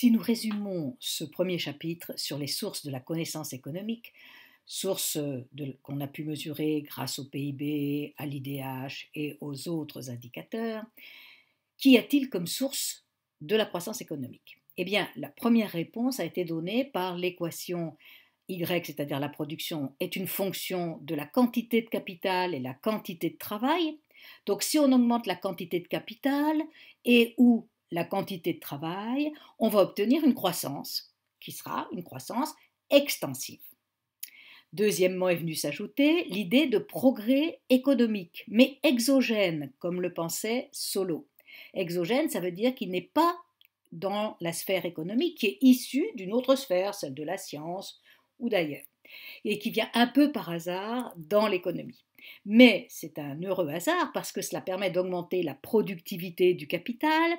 Si nous résumons ce premier chapitre sur les sources de la connaissance économique, sources qu'on a pu mesurer grâce au PIB, à l'IDH et aux autres indicateurs, qu'y a-t-il comme source de la croissance économique Eh bien, la première réponse a été donnée par l'équation Y, c'est-à-dire la production, est une fonction de la quantité de capital et la quantité de travail. Donc si on augmente la quantité de capital et ou la quantité de travail, on va obtenir une croissance qui sera une croissance extensive. Deuxièmement est venue s'ajouter l'idée de progrès économique, mais exogène, comme le pensait Solo. Exogène, ça veut dire qu'il n'est pas dans la sphère économique, qui est issue d'une autre sphère, celle de la science ou d'ailleurs, et qui vient un peu par hasard dans l'économie. Mais c'est un heureux hasard parce que cela permet d'augmenter la productivité du capital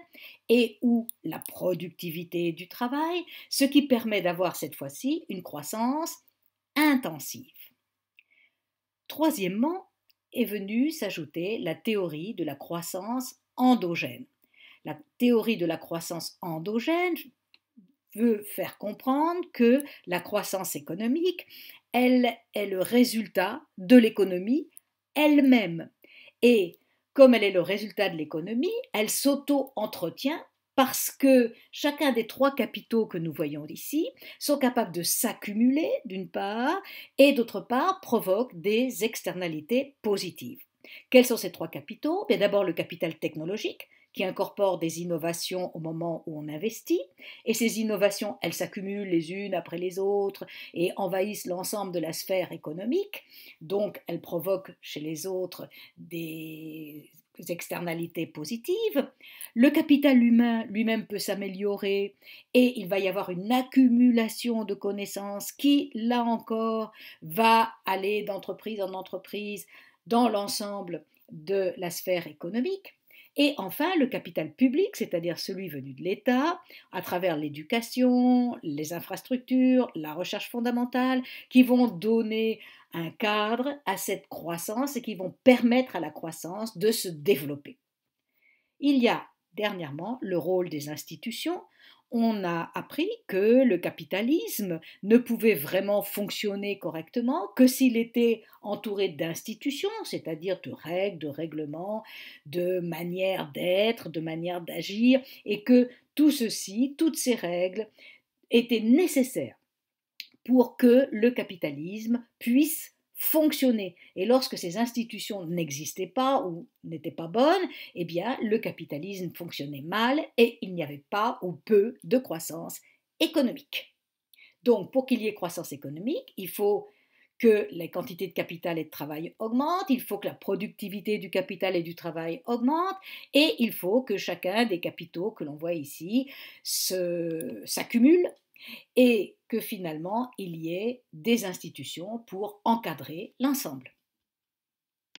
et ou la productivité du travail, ce qui permet d'avoir cette fois-ci une croissance intensive. Troisièmement, est venue s'ajouter la théorie de la croissance endogène. La théorie de la croissance endogène veut faire comprendre que la croissance économique, elle est le résultat de l'économie elle-même. Et comme elle est le résultat de l'économie, elle s'auto-entretient parce que chacun des trois capitaux que nous voyons ici sont capables de s'accumuler d'une part et d'autre part provoquent des externalités positives. Quels sont ces trois capitaux D'abord le capital technologique, qui incorpore des innovations au moment où on investit, et ces innovations, elles s'accumulent les unes après les autres et envahissent l'ensemble de la sphère économique, donc elles provoquent chez les autres des externalités positives. Le capital humain lui-même peut s'améliorer et il va y avoir une accumulation de connaissances qui, là encore, va aller d'entreprise en entreprise dans l'ensemble de la sphère économique. Et enfin, le capital public, c'est-à-dire celui venu de l'État, à travers l'éducation, les infrastructures, la recherche fondamentale, qui vont donner un cadre à cette croissance et qui vont permettre à la croissance de se développer. Il y a dernièrement le rôle des institutions on a appris que le capitalisme ne pouvait vraiment fonctionner correctement que s'il était entouré d'institutions, c'est-à-dire de règles, de règlements, de manières d'être, de manières d'agir, et que tout ceci, toutes ces règles étaient nécessaires pour que le capitalisme puisse fonctionner. Et lorsque ces institutions n'existaient pas ou n'étaient pas bonnes, eh bien, le capitalisme fonctionnait mal et il n'y avait pas ou peu de croissance économique. Donc, pour qu'il y ait croissance économique, il faut que les quantités de capital et de travail augmentent, il faut que la productivité du capital et du travail augmente, et il faut que chacun des capitaux que l'on voit ici s'accumule et que finalement il y ait des institutions pour encadrer l'ensemble.